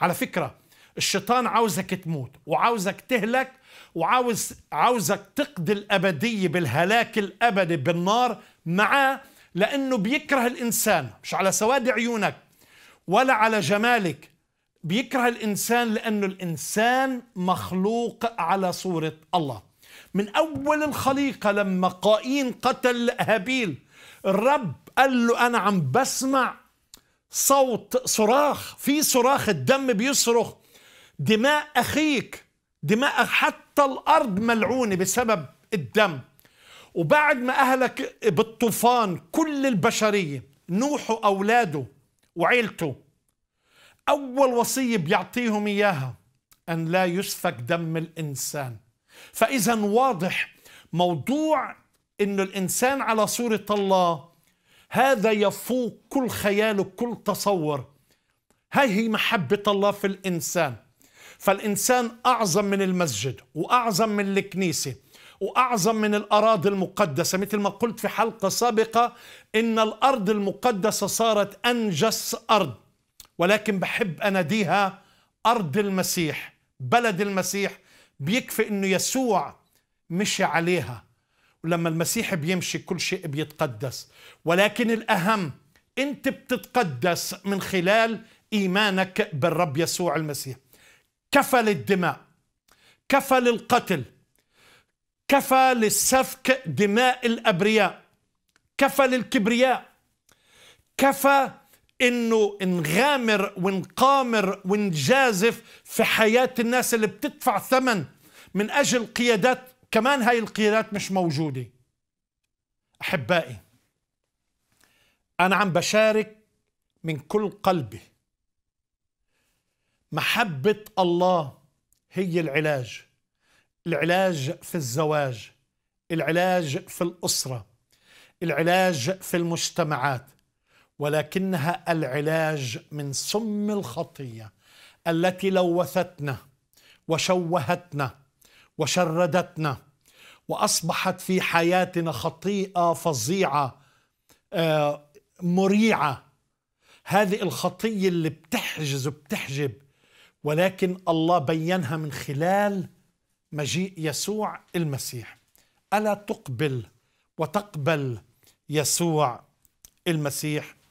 على فكرة الشيطان عاوزك تموت وعاوزك تهلك وعاوز عاوزك تقضي الأبدية بالهلاك الأبدي بالنار معاه لأنه بيكره الإنسان مش على سواد عيونك ولا على جمالك بيكره الإنسان لأنه الإنسان مخلوق على صورة الله من أول الخليقة لما قايين قتل هابيل الرب قال له أنا عم بسمع صوت صراخ في صراخ الدم بيصرخ دماء أخيك دماء حتى الأرض ملعونة بسبب الدم وبعد ما أهلك بالطوفان كل البشرية نوح وأولاده وعيلته أول وصية بيعطيهم إياها أن لا يسفك دم الإنسان فإذا واضح موضوع أن الإنسان على صورة الله هذا يفوق كل خيال وكل تصور هاي هي محبة الله في الإنسان فالإنسان أعظم من المسجد وأعظم من الكنيسة وأعظم من الأراضي المقدسة مثل ما قلت في حلقة سابقة إن الأرض المقدسة صارت أنجس أرض ولكن بحب أناديها أرض المسيح بلد المسيح بيكفي إنه يسوع مشي عليها لما المسيح بيمشي كل شيء بيتقدس ولكن الأهم أنت بتتقدس من خلال إيمانك بالرب يسوع المسيح كفل الدماء كفل القتل كفى للسفك دماء الأبرياء كفى للكبرياء كفى انه نغامر ونقامر ونجازف في حياه الناس اللي بتدفع ثمن من اجل قيادات كمان هاي القيادات مش موجودة أحبائي أنا عم بشارك من كل قلبي محبة الله هي العلاج العلاج في الزواج العلاج في الأسرة العلاج في المجتمعات ولكنها العلاج من سم الخطية التي لوثتنا وشوهتنا وشردتنا واصبحت في حياتنا خطيئه فظيعه آه، مريعه هذه الخطيه اللي بتحجز وبتحجب ولكن الله بينها من خلال مجيء يسوع المسيح الا تقبل وتقبل يسوع المسيح